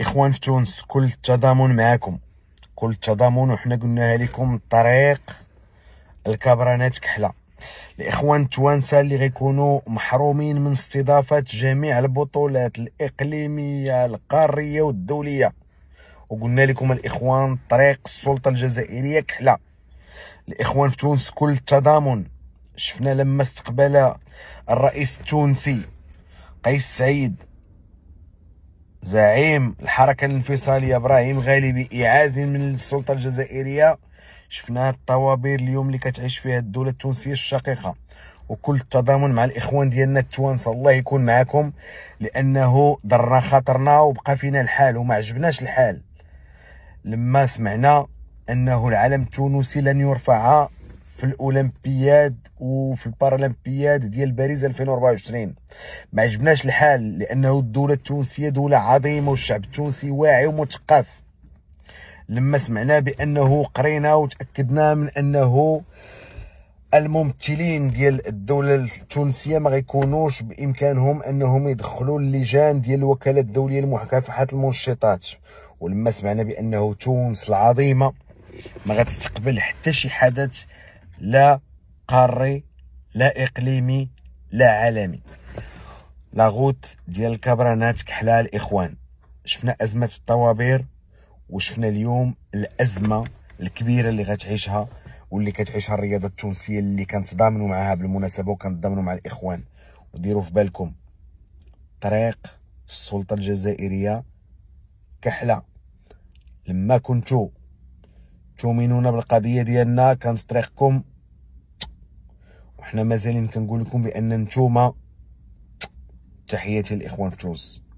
اخوان في تونس كل التضامن معكم كل التضامن وحنا قلناها لكم طريق الكبرانات كحله الاخوان التوانسه اللي غيكونوا محرومين من استضافه جميع البطولات الاقليميه القاريه والدوليه وقلنا لكم الاخوان طريق السلطه الجزائريه كحله الاخوان في تونس كل التضامن شفنا لما استقبل الرئيس التونسي قيس سعيد زعيم الحركة الانفصالية إبراهيم غالبي إعازي من السلطة الجزائرية شفنا الطوابير اليوم اللي كتعيش فيها الدولة التونسية الشقيقة وكل التضامن مع الإخوان ديالنا التوانسة الله يكون معكم لأنه ضرنا خاطرنا وبقى فينا الحال وما عجبناش الحال لما سمعنا أنه العلم التونسي لن يرفع في الاولمبياد وفي البارالمبياد ديال باريس 2024 ما عجبناش الحال لانه الدوله التونسيه دوله عظيمه والشعب التونسي واعي ومثقف لما سمعنا بانه قرينا وتاكدنا من انه الممثلين ديال الدوله التونسيه ما غيكونوش بامكانهم انهم يدخلوا اللجان ديال الوكاله الدوليه لمكافحه المنشطات ولما سمعنا بانه تونس العظيمه ما غتستقبل حتى شي حدث لا قاري لا اقليمي لا عالمي لا غوت ديال الكبرانات كحلا الاخوان شفنا ازمه الطوابير وشفنا اليوم الازمه الكبيره اللي غتعيشها واللي كتعيشها الرياضه التونسيه اللي كنتضامنوا معها بالمناسبه وكنتضامنوا مع الاخوان وديروا في بالكم طريق السلطه الجزائريه كحله لما كنتو تؤمنون بالقضيه ديالنا كنصطريحكم وحنا مازالين كنقول لكم بان نتوما تحياتي الاخوان في تونس